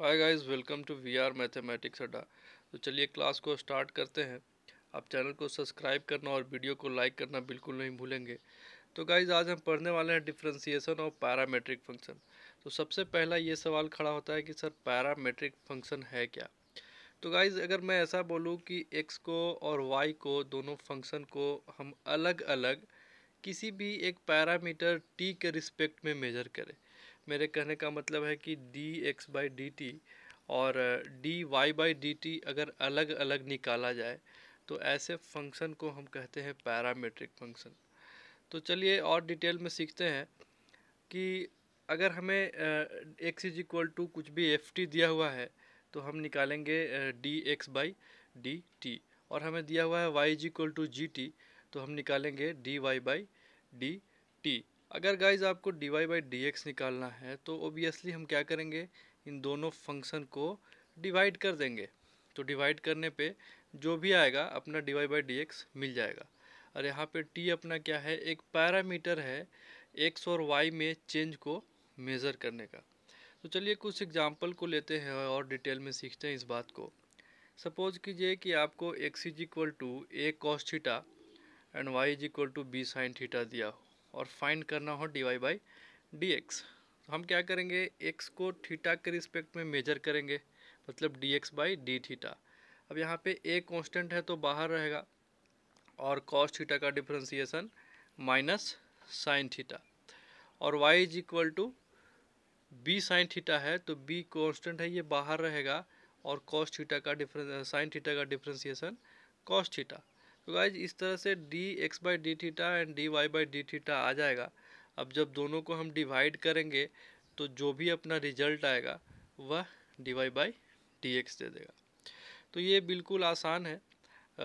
hi guys welcome to VR mathematics Adda तो चलिए class को स्टार्ट करते हैं आप चैनल को सब्सक्राइब करना और वीडियो को लाइक करना बिल्कुल नहीं भूलेंगे तो गाइस आज हम पढ़ने वाले हैं डिफ्रेंसीसन और पैरामेट्रिक फंक्शन तो सबसे पहला ये सवाल खड़ा होता है कि सर पैरामेट्रिक फंक्शन है क्या तो गाइज़ अगर मैं ऐसा बोलूँ कि एक्स को और वाई को दोनों फंक्शन को हम अलग अलग किसी भी एक पैरामीटर टी के रिस्पेक्ट में मेजर करें मेरे कहने का मतलब है कि D x by D T और D Y by D T अगर अलग अलग निकाला जाए तो ऐसे फंक्शन को हम कहते हैं पैरामेट्रिक फंक्शन तो चलिए और डिटेल में सीखते हैं कि अगर हमें एक्स इज इक्वल टू कुछ भी एफ टी दिया हुआ है तो हम निकालेंगे D x by D T और हमें दिया हुआ है Y is equal to G T तो हम निकालेंगे D Y by D T अगर गाइज आपको D Y by D x निकालना है तो ओबियसली हम क्या करेंगे इन दोनों फंक्शन को डिवाइड कर देंगे तो डिवाइड करने पे जो भी आएगा अपना D Y by D x मिल जाएगा और यहाँ पे टी अपना क्या है एक पैरामीटर है एक्स और वाई में चेंज को मेज़र करने का तो चलिए कुछ एग्जाम्पल को लेते हैं और डिटेल में सीखते हैं इस बात को सपोज़ कीजिए कि आपको X is equal to A cos theta and Y is equal to B sine theta दिया हो और फाइंड करना हो D Y by D x तो हम क्या करेंगे एक्स को थीटा के रिस्पेक्ट में मेजर करेंगे मतलब D x by D theta अब यहाँ पे ए कांस्टेंट है तो बाहर रहेगा और कॉस थीटा का डिफ्रेंसिएशन माइनस साइन थीटा और Y is equal to B sine theta है तो बी कांस्टेंट है ये बाहर रहेगा और कॉस थीटा का डिफरेंस साइन थीटा का डिफ्रेंसिएशन कॉस थीटा तो गाइज इस तरह से D x by D theta and D Y by D theta आ जाएगा अब जब दोनों को हम डिवाइड करेंगे तो जो भी अपना रिजल्ट आएगा वह D Y by D X दे देगा तो ये बिल्कुल आसान है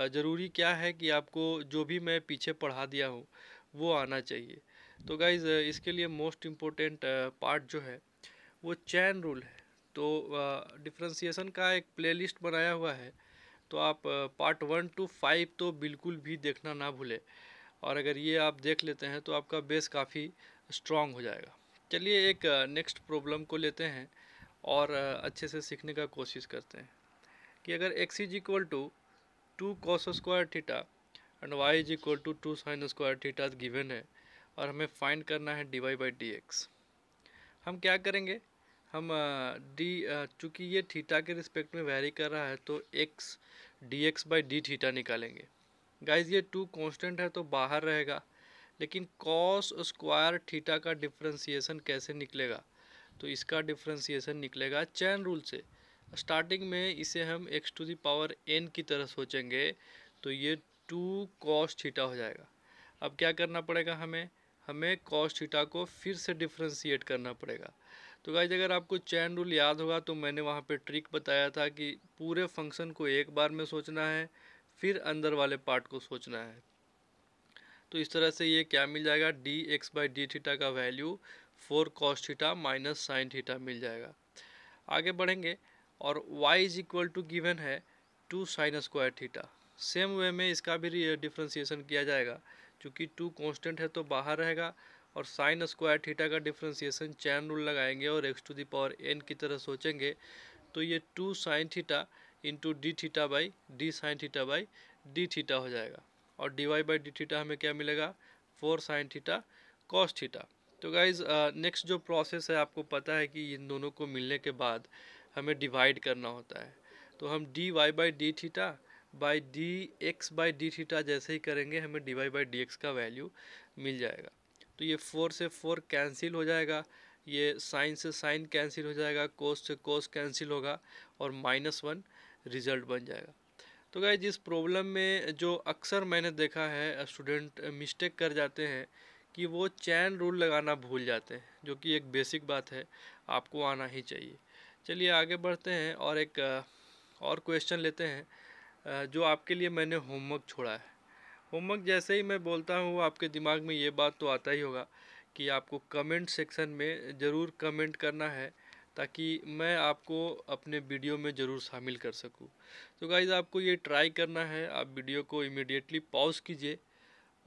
ज़रूरी क्या है कि आपको जो भी मैं पीछे पढ़ा दिया हूँ वो आना चाहिए तो गाइज़ इसके लिए मोस्ट इम्पोर्टेंट पार्ट जो है वो चैन रूल है तो डिफ्रेंसीसन का एक प्ले बनाया हुआ है तो आप पार्ट वन टू फाइव तो बिल्कुल भी देखना ना भूलें और अगर ये आप देख लेते हैं तो आपका बेस काफ़ी स्ट्रॉन्ग हो जाएगा चलिए एक नेक्स्ट प्रॉब्लम को लेते हैं और अच्छे से सीखने का कोशिश करते हैं कि अगर X is equal to two cos square theta and Y is equal to two sine square theta given है और हमें फाइंड करना है D Y by D X हम क्या करेंगे हम डी चूँकि ये थीटा के रिस्पेक्ट में वेरी कर रहा है तो x d x by D theta निकालेंगे गाइज ये टू कांस्टेंट है तो बाहर रहेगा लेकिन कॉस स्क्वायर थीटा का डिफ्रेंसीसन कैसे निकलेगा तो इसका डिफ्रेंसीसन निकलेगा चैन रूल से स्टार्टिंग में इसे हम x to the power n की तरह सोचेंगे तो ये टू कॉस थीटा हो जाएगा अब क्या करना पड़ेगा हमें हमें कॉस थीटा को फिर से डिफ्रेंशिएट करना पड़ेगा तो गाइज अगर आपको चैन रूल याद होगा तो मैंने वहाँ पे ट्रिक बताया था कि पूरे फंक्शन को एक बार में सोचना है फिर अंदर वाले पार्ट को सोचना है तो इस तरह से ये क्या मिल जाएगा d x by D theta का value four cos theta minus sine theta मिल जाएगा आगे बढ़ेंगे और Y is equal to given है two sine square theta same way में इसका भी डिफ्रेंसीसन किया जाएगा क्योंकि टू कॉन्स्टेंट है तो बाहर रहेगा और साइन स्क्वायर थीटा का डिफ्रेंसीसन चैन रूल लगाएंगे और एक्स टू दावर एन की तरह सोचेंगे तो ये two sine theta into d theta by d sine theta by D theta हो जाएगा और D Y by D theta हमें क्या मिलेगा four sine theta cos theta तो गाइज नेक्स्ट जो प्रोसेस है आपको पता है कि इन दोनों को मिलने के बाद हमें डिवाइड करना होता है तो हम d Y by D theta by D x by D theta जैसे ही करेंगे हमें d Y by D x का वैल्यू मिल जाएगा तो ये फोर से फोर कैंसिल हो जाएगा ये साइन से साइन कैंसिल हो जाएगा कोस से कोस कैंसिल होगा और माइनस वन रिज़ल्ट बन जाएगा तो गाइज जिस प्रॉब्लम में जो अक्सर मैंने देखा है स्टूडेंट मिस्टेक कर जाते हैं कि वो चैन रूल लगाना भूल जाते हैं जो कि एक बेसिक बात है आपको आना ही चाहिए चलिए आगे बढ़ते हैं और एक और क्वेश्चन लेते हैं जो आपके लिए मैंने होमवर्क छोड़ा है होमवर्क जैसे ही मैं बोलता हूँ आपके दिमाग में ये बात तो आता ही होगा कि आपको कमेंट सेक्शन में ज़रूर कमेंट करना है ताकि मैं आपको अपने वीडियो में ज़रूर शामिल कर सकूं तो गाइज़ आपको ये ट्राई करना है आप वीडियो को इमिडिएटली पॉज कीजिए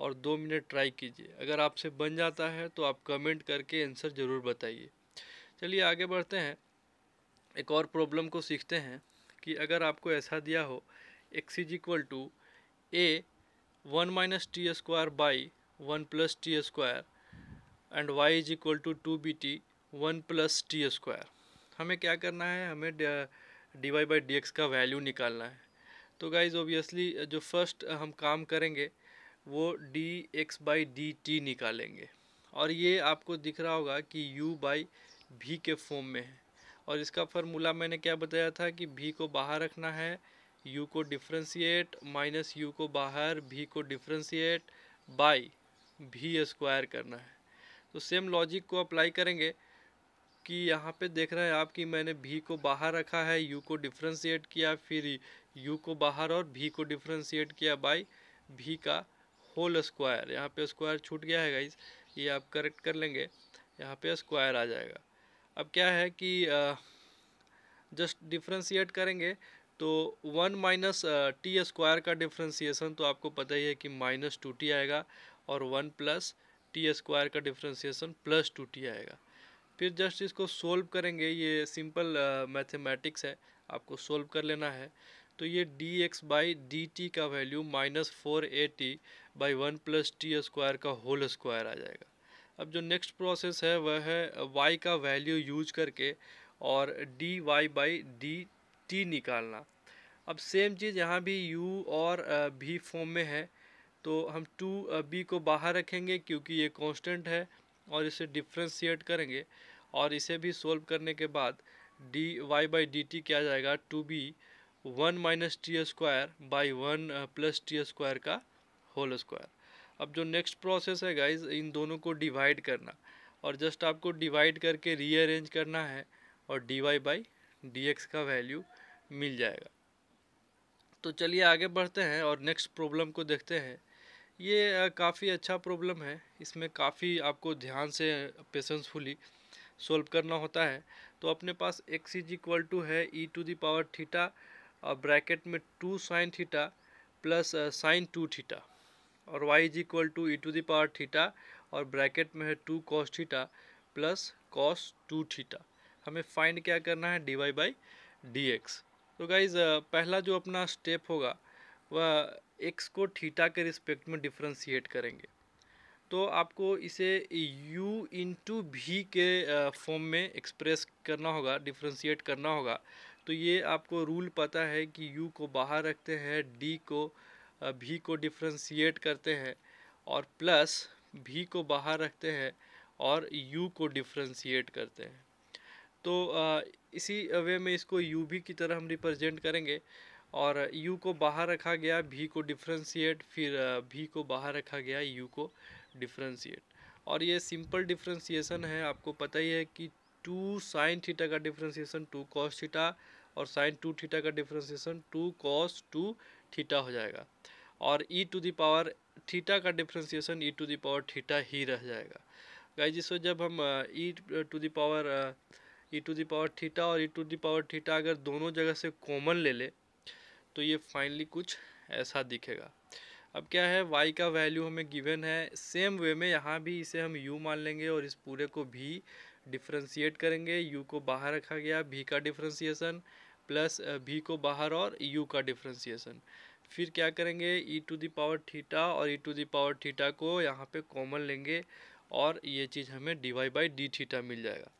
और दो मिनट ट्राई कीजिए अगर आपसे बन जाता है तो आप कमेंट करके आंसर ज़रूर बताइए चलिए आगे बढ़ते हैं एक और प्रॉब्लम को सीखते हैं कि अगर आपको ऐसा दिया हो x is equal to a one minus t square by one plus t square and Y is equal to two b t one plus t square हमें क्या करना है हमें d Y by D x का value निकालना है तो guys obviously जो फर्स्ट हम काम करेंगे वो d x by D t निकालेंगे और ये आपको दिख रहा होगा कि यू बाई भी के फॉर्म में है और इसका फार्मूला मैंने क्या बताया था कि भी को बाहर रखना है यू को डिफ्रेंसीट माइनस यू को बाहर भी को डिफ्रेंशिएट बाई भी स्क्वायर करना है तो सेम लॉजिक को अप्लाई करेंगे कि यहाँ पे देख रहे हैं आप कि मैंने भी को बाहर रखा है यू को डिफ्रेंशिएट किया फिर यू को बाहर और भी को डिफ्रेंशिएट किया बाई भी का होल स्क्वायर यहाँ पे स्क्वायर छूट गया है गाइज ये आप करेक्ट कर लेंगे यहाँ पे स्क्वायर आ जाएगा अब क्या है कि जस्ट डिफ्रेंशिएट करेंगे तो वन माइनस टी स्क्वायर का डिफ्रेंसीसन तो आपको पता ही है कि माइनस टू टी आएगा और वन प्लस टी स्क्वायर का डिफ्रेंसीसन प्लस टू टी आएगा फिर जस्ट इसको सोल्व करेंगे ये सिंपल मैथमेटिक्स uh, है आपको सोल्व कर लेना है तो ये d x by D t का value minus four a t by one plus t square का होल स्क्वायर आ जाएगा अब जो नेक्स्ट प्रोसेस है वह है वाई का वैल्यू यूज करके और D Y by D t निकालना अब सेम चीज़ यहाँ भी यू और भी फॉर्म में है तो हम टू बी को बाहर रखेंगे क्योंकि ये कांस्टेंट है और इसे डिफ्रेंशिएट करेंगे और इसे भी सोल्व करने के बाद d Y by D t क्या जाएगा two b one minus t square by one plus t square का होल स्क्वायर अब जो नेक्स्ट प्रोसेस है गाइज इन दोनों को डिवाइड करना और जस्ट आपको डिवाइड करके रीअरेंज करना है और D Y by D x का वैल्यू मिल जाएगा तो चलिए आगे बढ़ते हैं और नेक्स्ट प्रॉब्लम को देखते हैं ये काफ़ी अच्छा प्रॉब्लम है इसमें काफ़ी आपको ध्यान से पेशेंसफुली सोल्व करना होता है तो अपने पास एक्स इज इक्वल टू है e to the power theta और ब्रैकेट में two sine theta plus sine two theta और Y is equal to e to the power theta और ब्रैकेट में है two cos theta plus cos two theta हमें find क्या करना है D Y by D x तो गाइज़ पहला जो अपना स्टेप होगा वह एक्स को थीटा के रिस्पेक्ट में डिफ्रेंशिएट करेंगे तो आपको इसे u इंटू भी के फॉर्म में एक्सप्रेस करना होगा डिफ्रेंशिएट करना होगा तो ये आपको रूल पता है कि u को बाहर रखते हैं d को भी को डिफ्रेंशिएट करते हैं और प्लस भी को बाहर रखते हैं और u को डिफ्रेंशिएट करते हैं तो इसी वे में इसको यू भी की तरह हम रिप्रेजेंट करेंगे और u को बाहर रखा गया v को डिफ्रेंशिएट फिर v को बाहर रखा गया u को डिफ्रेंशिएट और ये सिंपल डिफ्रेंसीसन है आपको पता ही है कि टू साइन थीटा का डिफ्रेंसीसन टू कॉस थीटा और साइन टू थीटा का differentiation two cos two theta हो जाएगा और e to the power theta का differentiation e to the power theta ही रह जाएगा गाइज जिस जब हम e to the power e to the power theta और e to the power theta अगर दोनों जगह से कॉमन ले ले तो ये फाइनली कुछ ऐसा दिखेगा अब क्या है वाई का वैल्यू हमें गिवन है सेम वे में यहाँ भी इसे हम यू मान लेंगे और इस पूरे को भी डिफ्रेंशिएट करेंगे यू को बाहर रखा गया भी का डिफ्रेंसीसन प्लस भी को बाहर और यू का डिफ्रेंसीसन फिर क्या करेंगे e to the power theta और e to the power theta को यहाँ पे कॉमन लेंगे और ये चीज़ हमें dy बाई डी थीटा मिल जाएगा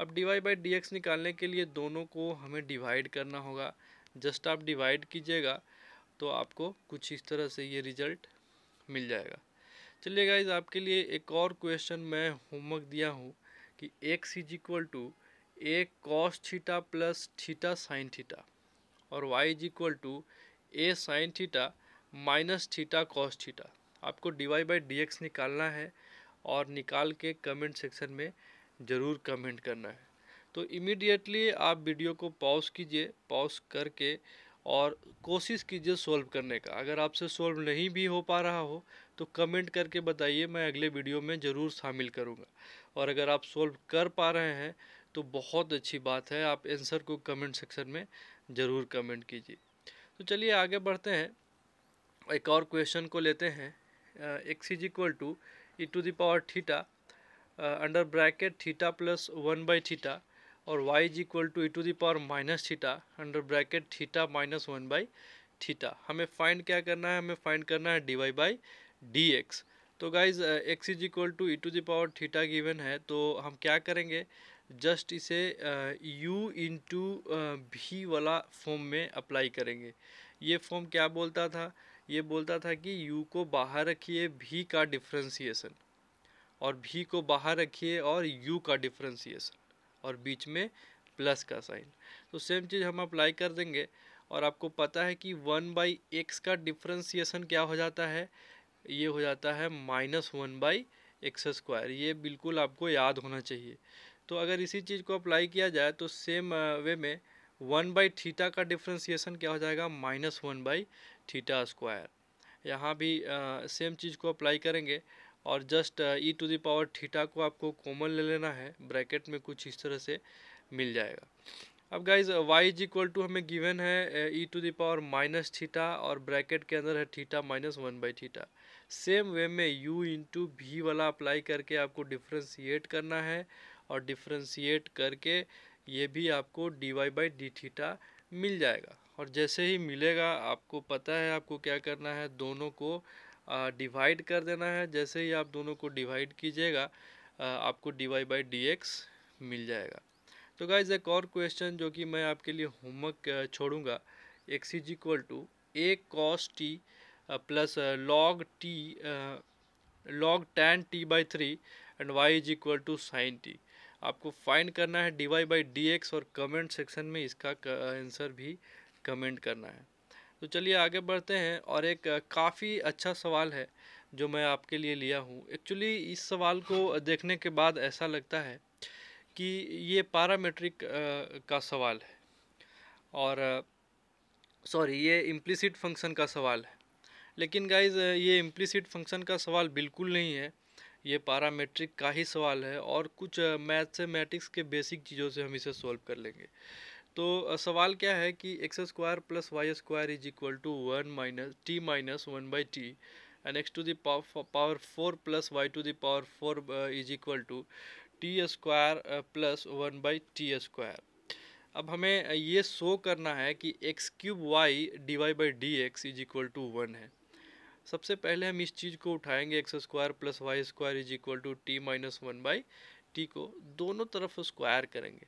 अब डिवाई बाई डी एक्स निकालने के लिए दोनों को हमें डिवाइड करना होगा जस्ट आप डिवाइड कीजिएगा तो आपको कुछ इस तरह से ये रिजल्ट मिल जाएगा चलिए गाइज आपके लिए एक और क्वेश्चन मैं होमवर्क दिया हूँ कि x is equal to A cos theta plus theta sine theta और Y is equal to a sine theta minus theta cos theta आपको D Y by D x निकालना है और निकाल के कमेंट सेक्शन में ज़रूर कमेंट करना है तो इमीडिएटली आप वीडियो को पॉज कीजिए पॉज करके और कोशिश कीजिए सॉल्व करने का अगर आपसे सॉल्व नहीं भी हो पा रहा हो तो कमेंट करके बताइए मैं अगले वीडियो में ज़रूर शामिल करूँगा और अगर आप सॉल्व कर पा रहे हैं तो बहुत अच्छी बात है आप आंसर को कमेंट सेक्शन में ज़रूर कमेंट कीजिए तो चलिए आगे बढ़ते हैं एक और क्वेश्चन को लेते हैं x is equal to e to power theta under bracket theta plus one by theta और y is equal to e to the power minus theta under bracket theta minus one by theta हमें find क्या करना है हमें find करना है D Y by D x तो guys x is equal to e to the power theta given है तो हम क्या करेंगे जस्ट इसे यू टू भी वाला फॉर्म में अप्लाई करेंगे ये फॉर्म क्या बोलता था ये बोलता था कि यू को बाहर रखिए भी का डिफ्रेंसीसन और भी को बाहर रखिए और यू का डिफ्रेंसीसन और बीच में प्लस का साइन तो सेम चीज़ हम अप्लाई कर देंगे और आपको पता है कि वन बाई एक्स का डिफ्रेंसीसन क्या हो जाता है ये हो जाता है minus one by x square ये बिल्कुल आपको याद होना चाहिए तो अगर इसी चीज़ को अप्लाई किया जाए तो सेम वे uh, में वन बाई थीटा का डिफ्रेंसीसन क्या हो जाएगा minus one by theta square यहाँ भी आ, uh, सेम चीज़ को अप्लाई करेंगे और just e to the power theta को आपको कॉमन ले लेना है ब्रैकेट में कुछ इस तरह से मिल जाएगा अब guys uh, y is equal to हमें गिवन है e to the power minus theta और ब्रैकेट के अंदर है theta minus one by theta same way में u इंटू भी वाला अप्लाई करके आपको डिफ्रेंसीट करना है और डिफ्रेंशिएट करके ये भी आपको D Y by D theta मिल जाएगा और जैसे ही मिलेगा आपको पता है आपको क्या करना है दोनों को डिवाइड कर देना है जैसे ही आप दोनों को डिवाइड कीजिएगा आपको D Y by D x मिल जाएगा तो गाइज एक और क्वेश्चन जो कि मैं आपके लिए होमवर्क छोड़ूंगा x is equal to A cos t plus log t log ten t by three and Y is equal to sine t आपको फाइंड करना है D Y by D x और कमेंट सेक्शन में इसका answer भी comment करना है तो चलिए आगे बढ़ते हैं और एक काफ़ी अच्छा सवाल है जो मैं आपके लिए लिया हूँ एक्चुअली इस सवाल को देखने के बाद ऐसा लगता है कि ये मेट्रिक का सवाल है और सॉरी ये इम्प्लिसिट फंक्शन का सवाल है लेकिन गाइज ये इम्प्लिसिट फंक्शन का सवाल बिल्कुल नहीं है ये मेट्रिक का ही सवाल है और कुछ मैथ से के बेसिक चीज़ों से हम इसे सॉल्व कर लेंगे तो सवाल क्या है कि x square plus y square is equal to one minus t minus one by t and x to power four plus y to the power four is equal to t square plus one by t square अब हमें ये show करना है कि x cube y d Y by D x is equal to one है सबसे पहले हम इस चीज़ को उठाएंगे x square plus y square is equal to t minus one by t को दोनों तरफ स्क्वायर करेंगे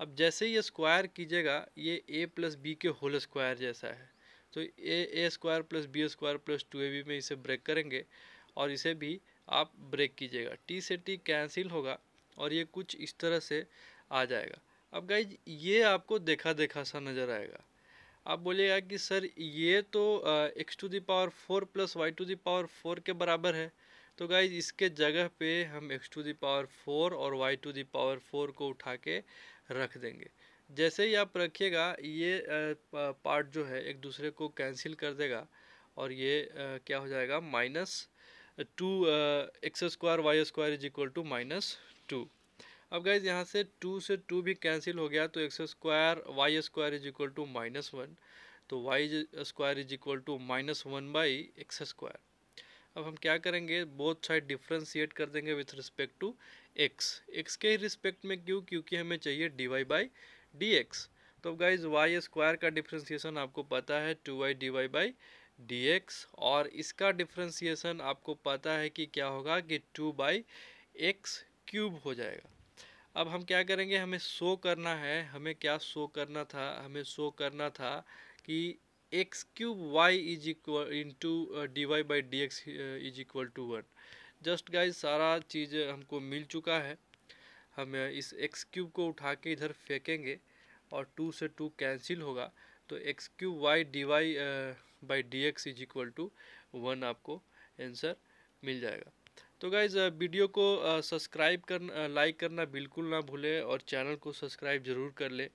अब जैसे ही ये स्क्वायर कीजिएगा ये ए प्लस बी के होल स्क्वायर जैसा है तो a a square plus b square plus two a b में इसे ब्रेक करेंगे और इसे भी आप ब्रेक कीजिएगा टी से टी कैंसिल होगा और ये कुछ इस तरह से आ जाएगा अब गाइज ये आपको देखा देखा सा नज़र आएगा आप बोलिएगा कि सर ये तो x to the power four plus y to the power four के बराबर है तो गाइज इसके जगह पे हम x to the power four और y to the power four को उठा के रख देंगे जैसे ही आप रखिएगा ये पार्ट जो है एक दूसरे को कैंसिल कर देगा और ये क्या हो जाएगा minus two x square y square is equal to minus two अब गाइज यहाँ से टू से टू भी कैंसिल हो गया तो x square y square is equal to minus one तो y square is equal to minus one by x square अब हम क्या करेंगे बहुत साइड डिफ्रेंशिएट कर देंगे with respect to x x के ही रिस्पेक्ट में क्यों क्योंकि हमें चाहिए d Y by D x तो गाइज वाई स्क्वायर का डिफ्रेंसीसन आपको पता है two y d Y by D x और इसका डिफ्रेंसीसन आपको पता है कि क्या होगा कि टू बाई एक्स क्यूब हो जाएगा अब हम क्या करेंगे हमें शो करना है हमें क्या शो करना था हमें शो करना था कि x cube y is equal into d Y by D x is equal to one just guys सारा चीज़ हमको मिल चुका है हम uh, इस एक्स क्यूब को उठा के इधर फेंकेंगे और टू से टू कैंसिल होगा तो x cube y d Y by D x is equal to one आपको आंसर मिल जाएगा तो गाइज वीडियो uh, को सब्सक्राइब करना लाइक करना बिल्कुल ना भूलें और चैनल को सब्सक्राइब ज़रूर कर ले